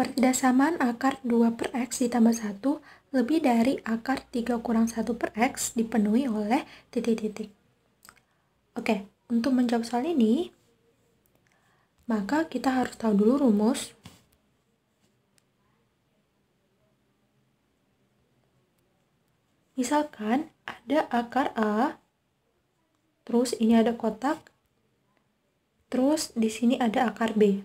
Perdasaman akar 2 per X ditambah 1 lebih dari akar 3 kurang 1 per X dipenuhi oleh titik-titik. Oke, untuk menjawab soal ini, maka kita harus tahu dulu rumus Misalkan ada akar A, terus ini ada kotak, terus di sini ada akar B.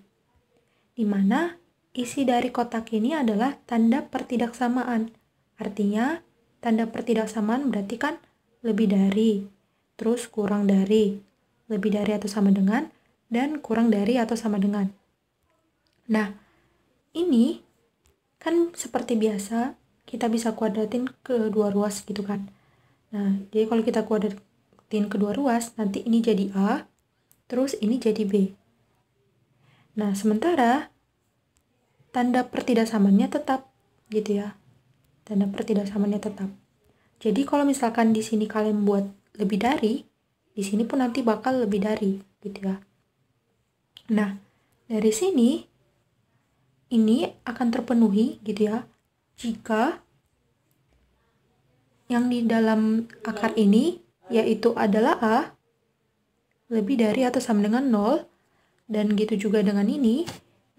Di mana Isi dari kotak ini adalah tanda pertidaksamaan. Artinya, tanda pertidaksamaan berarti kan lebih dari, terus kurang dari, lebih dari atau sama dengan, dan kurang dari atau sama dengan. Nah, ini kan seperti biasa kita bisa kuadratin kedua ruas gitu kan. Nah, jadi kalau kita kuadratin kedua ruas, nanti ini jadi A, terus ini jadi B. Nah, sementara tanda pertidaksamannya tetap gitu ya tanda pertidaksamannya tetap jadi kalau misalkan di sini kalian buat lebih dari di sini pun nanti bakal lebih dari gitu ya nah dari sini ini akan terpenuhi gitu ya jika yang di dalam akar ini yaitu adalah A lebih dari atau sama dengan 0 dan gitu juga dengan ini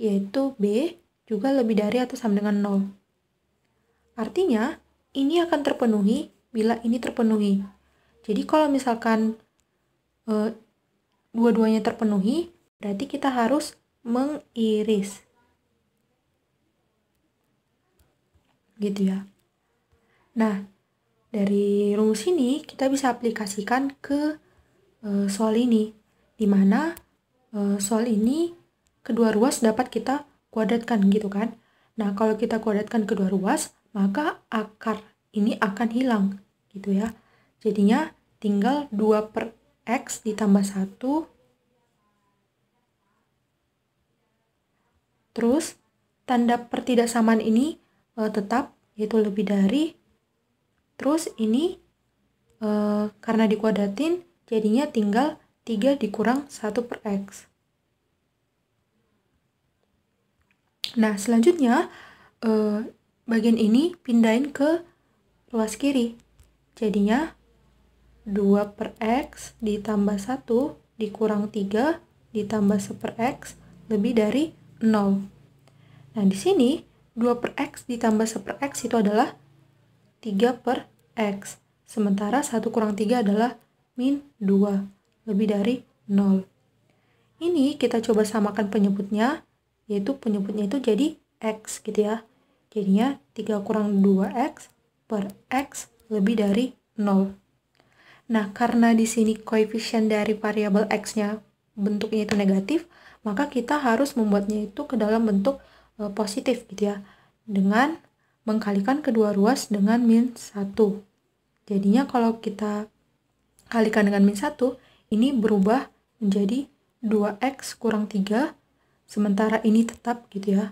yaitu B juga lebih dari atau sama dengan 0. Artinya, ini akan terpenuhi bila ini terpenuhi. Jadi kalau misalkan e, dua-duanya terpenuhi, berarti kita harus mengiris. Gitu ya. Nah, dari rumus ini kita bisa aplikasikan ke e, soal ini, di mana e, soal ini kedua ruas dapat kita kuadratkan gitu kan. Nah, kalau kita kuadratkan kedua ruas, maka akar ini akan hilang gitu ya. Jadinya tinggal 2 per X ditambah 1. Terus, tanda pertidaksamaan ini e, tetap, yaitu lebih dari. Terus ini e, karena dikuadratin, jadinya tinggal 3 dikurang 1 per X. Nah, selanjutnya eh, bagian ini pindahin ke ruas kiri. Jadinya 2 per X ditambah 1 dikurang 3 ditambah 1 per X lebih dari 0. Nah, di sini 2 per X ditambah 1 per X itu adalah 3 per X. Sementara 1 kurang 3 adalah min 2, lebih dari 0. Ini kita coba samakan penyebutnya yaitu penyebutnya itu jadi X gitu ya. Jadinya 3 kurang 2X per X lebih dari 0. Nah, karena di sini koefisien dari variabel X-nya bentuknya itu negatif, maka kita harus membuatnya itu ke dalam bentuk e, positif gitu ya. Dengan mengkalikan kedua ruas dengan min 1. Jadinya kalau kita kalikan dengan min 1, ini berubah menjadi 2x kurang 3 sementara ini tetap gitu ya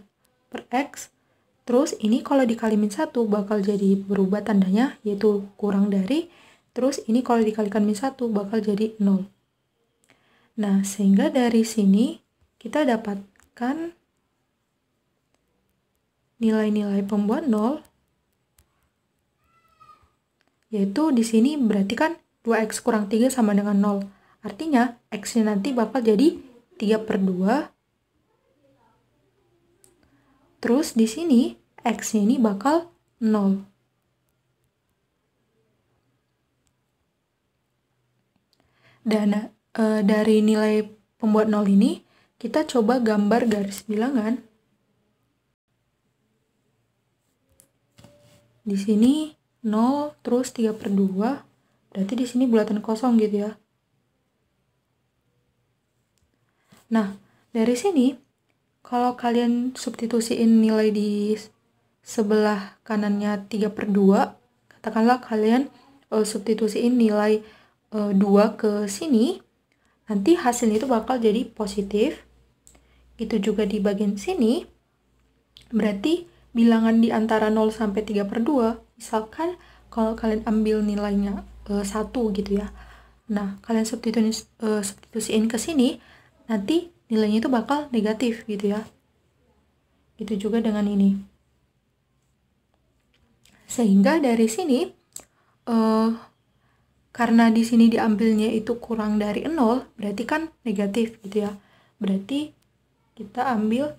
per X terus ini kalau dikalimin satu bakal jadi berubah tandanya yaitu kurang dari terus ini kalau dikalikan min satu bakal jadi nol. nah sehingga dari sini kita dapatkan nilai-nilai pembuat nol yaitu di sini berarti kan 2x kurang 3 sama dengan 0 artinya x-nya nanti bakal jadi 3 per 2 Terus di sini x-nya ini bakal 0. Dan e, dari nilai pembuat 0 ini, kita coba gambar garis bilangan. Di sini 0, terus 3 per 2, berarti di sini bulatan kosong gitu ya. Nah, dari sini kalau kalian substitusiin nilai di sebelah kanannya 3 per 2, katakanlah kalian uh, substitusiin nilai uh, eh, 2 ke sini, nanti hasilnya itu bakal jadi positif. Itu juga di bagian sini, berarti bilangan di antara 0 sampai 3 per 2, misalkan kalau kalian ambil nilainya uh, eh, 1 gitu ya, nah kalian substitusiin, uh, substitusiin ke sini, nanti nilainya itu bakal negatif gitu ya gitu juga dengan ini sehingga dari sini uh, karena di sini diambilnya itu kurang dari nol, berarti kan negatif gitu ya berarti kita ambil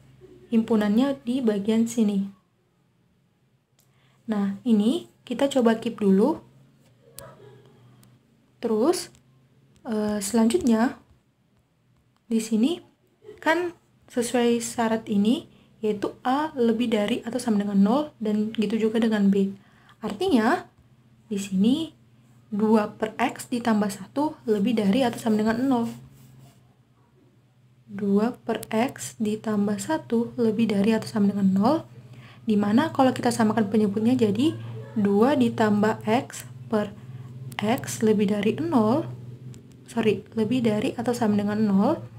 himpunannya di bagian sini nah ini kita coba keep dulu terus uh, selanjutnya di sini kan sesuai syarat ini yaitu A lebih dari atau sama dengan 0 dan gitu juga dengan B. Artinya di sini 2 per X ditambah 1 lebih dari atau sama dengan 0. 2 per X ditambah 1 lebih dari atau sama dengan 0 dimana kalau kita samakan penyebutnya jadi 2 ditambah X per X lebih dari 0 sorry, lebih dari atau sama dengan 0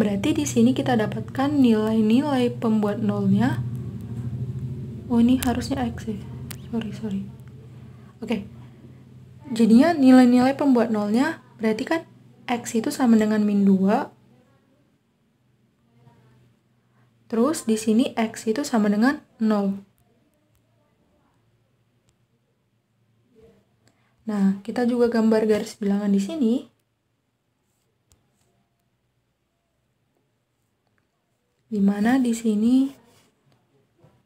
Berarti di sini kita dapatkan nilai-nilai pembuat nolnya. Oh, ini harusnya X ya. Sorry, sorry. Oke. Okay. Jadinya nilai-nilai pembuat nolnya berarti kan X itu sama dengan min 2. Terus di sini X itu sama dengan nol. Nah, kita juga gambar garis bilangan di sini. dimana di sini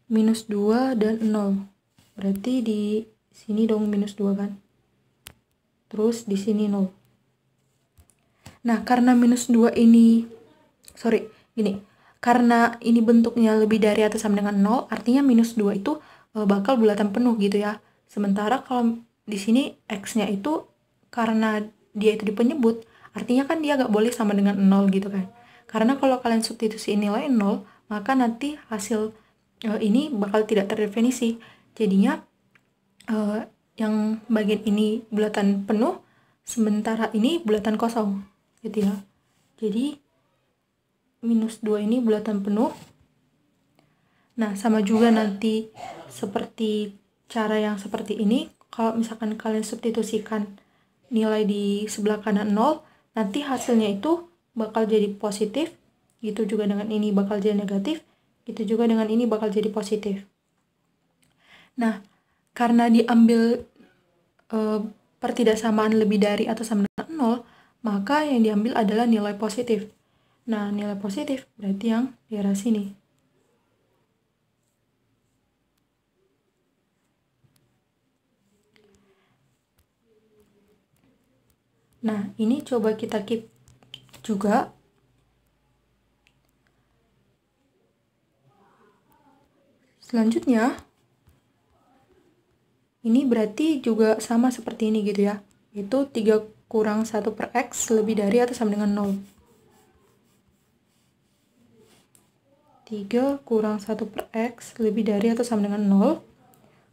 minus 2 dan 0 berarti di sini dong minus 2 kan terus di sini 0 nah karena minus 2 ini sorry gini karena ini bentuknya lebih dari atau sama dengan 0 artinya minus 2 itu e, bakal bulatan penuh gitu ya sementara kalau di sini x-nya itu karena dia itu dipenyebut artinya kan dia gak boleh sama dengan 0 gitu kan karena kalau kalian substitusi nilai 0, maka nanti hasil uh, ini bakal tidak terdefinisi. Jadinya uh, yang bagian ini bulatan penuh, sementara ini bulatan kosong. Gitu ya. Jadi minus 2 ini bulatan penuh. Nah, sama juga nanti seperti cara yang seperti ini, kalau misalkan kalian substitusikan nilai di sebelah kanan 0, nanti hasilnya itu bakal jadi positif, gitu juga dengan ini bakal jadi negatif, gitu juga dengan ini bakal jadi positif. Nah, karena diambil e, eh, pertidaksamaan lebih dari atau sama dengan nol, maka yang diambil adalah nilai positif. Nah, nilai positif berarti yang di arah sini. Nah, ini coba kita keep juga selanjutnya ini berarti juga sama seperti ini gitu ya itu 3 kurang 1 per X lebih dari atau sama dengan 0 3 kurang 1 per X lebih dari atau sama dengan 0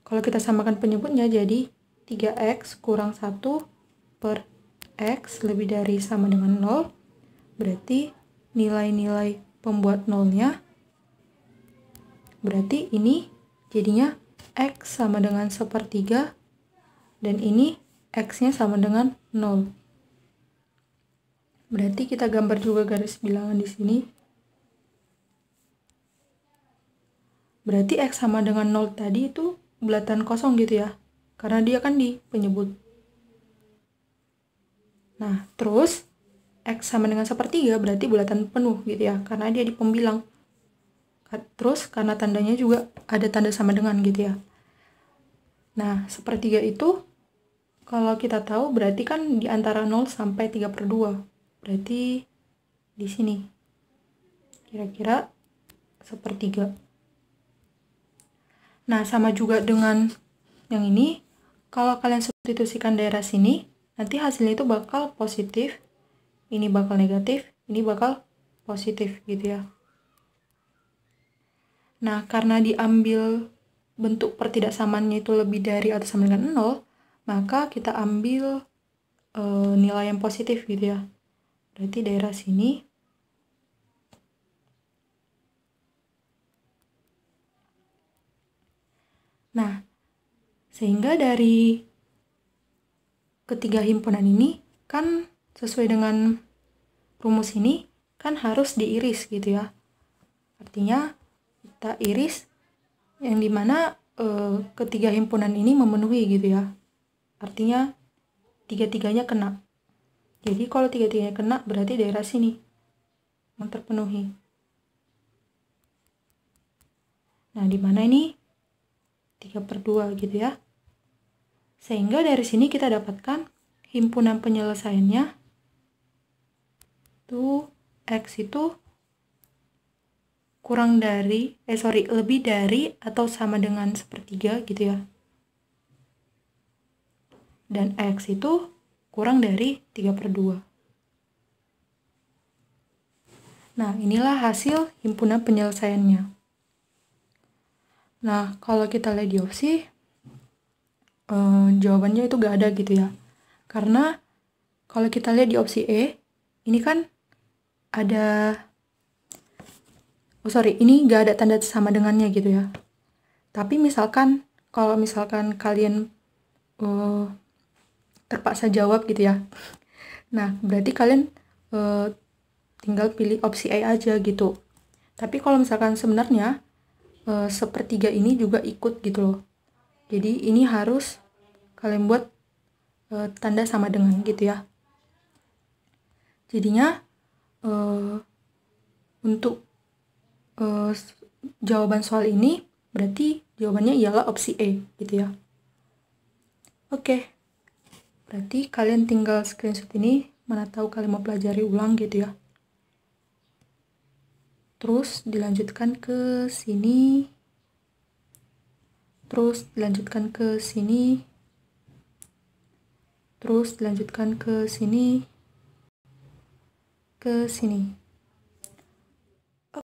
kalau kita samakan penyebutnya jadi 3X kurang 1 per X lebih dari sama dengan 0 berarti nilai-nilai pembuat nolnya berarti ini jadinya X sama dengan sepertiga dan ini X-nya sama dengan nol berarti kita gambar juga garis bilangan di sini berarti X sama dengan nol tadi itu bulatan kosong gitu ya karena dia kan di penyebut nah terus X sama dengan sepertiga berarti bulatan penuh gitu ya karena dia di pembilang terus karena tandanya juga ada tanda sama dengan gitu ya nah sepertiga itu kalau kita tahu berarti kan di antara 0 sampai 3 per 2 berarti di sini kira-kira sepertiga nah sama juga dengan yang ini kalau kalian substitusikan daerah sini nanti hasilnya itu bakal positif ini bakal negatif, ini bakal positif gitu ya. Nah, karena diambil bentuk pertidaksamannya itu lebih dari atau sama dengan 0, maka kita ambil e, nilai yang positif gitu ya. Berarti daerah sini Nah, sehingga dari ketiga himpunan ini kan sesuai dengan rumus ini kan harus diiris gitu ya artinya kita iris yang dimana e, ketiga himpunan ini memenuhi gitu ya artinya tiga-tiganya kena jadi kalau tiga-tiganya kena berarti daerah sini yang terpenuhi nah dimana ini 3 per 2 gitu ya sehingga dari sini kita dapatkan himpunan penyelesaiannya itu X itu kurang dari, eh sorry, lebih dari atau sama dengan sepertiga gitu ya. Dan X itu kurang dari 3 per 2. Nah, inilah hasil himpunan penyelesaiannya. Nah, kalau kita lihat di opsi, eh, jawabannya itu gak ada gitu ya. Karena kalau kita lihat di opsi E, ini kan ada oh sorry ini nggak ada tanda sama dengannya gitu ya tapi misalkan kalau misalkan kalian uh, terpaksa jawab gitu ya nah berarti kalian uh, tinggal pilih opsi A aja gitu tapi kalau misalkan sebenarnya uh, sepertiga ini juga ikut gitu loh jadi ini harus kalian buat uh, tanda sama dengan gitu ya jadinya uh, untuk uh, jawaban soal ini berarti jawabannya ialah opsi E gitu ya. Oke. Okay. Berarti kalian tinggal screenshot ini mana tahu kalian mau pelajari ulang gitu ya. Terus dilanjutkan ke sini. Terus dilanjutkan ke sini. Terus dilanjutkan ke sini ke sini.